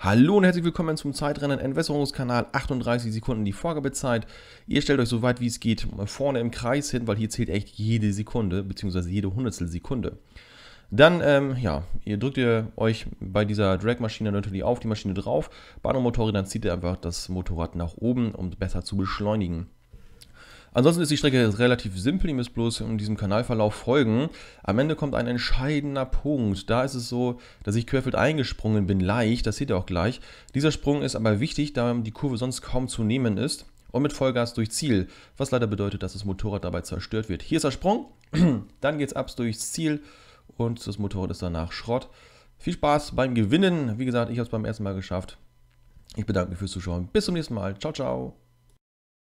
Hallo und herzlich willkommen zum Zeitrennen Entwässerungskanal. 38 Sekunden die Vorgabezeit. Ihr stellt euch so weit wie es geht vorne im Kreis hin, weil hier zählt echt jede Sekunde bzw. jede Hundertstel Sekunde. Dann, ähm, ja, ihr drückt ihr euch bei dieser Dragmaschine natürlich auf die Maschine drauf. Bei anderen Motorrädern zieht ihr einfach das Motorrad nach oben, um besser zu beschleunigen. Ansonsten ist die Strecke relativ simpel, ihr müsst bloß in diesem Kanalverlauf folgen. Am Ende kommt ein entscheidender Punkt. Da ist es so, dass ich querfeld eingesprungen bin, leicht, das seht ihr auch gleich. Dieser Sprung ist aber wichtig, da die Kurve sonst kaum zu nehmen ist. Und mit Vollgas durch Ziel, was leider bedeutet, dass das Motorrad dabei zerstört wird. Hier ist der Sprung, dann geht es ab durchs Ziel und das Motorrad ist danach Schrott. Viel Spaß beim Gewinnen. Wie gesagt, ich habe es beim ersten Mal geschafft. Ich bedanke mich fürs Zuschauen. Bis zum nächsten Mal. Ciao, ciao.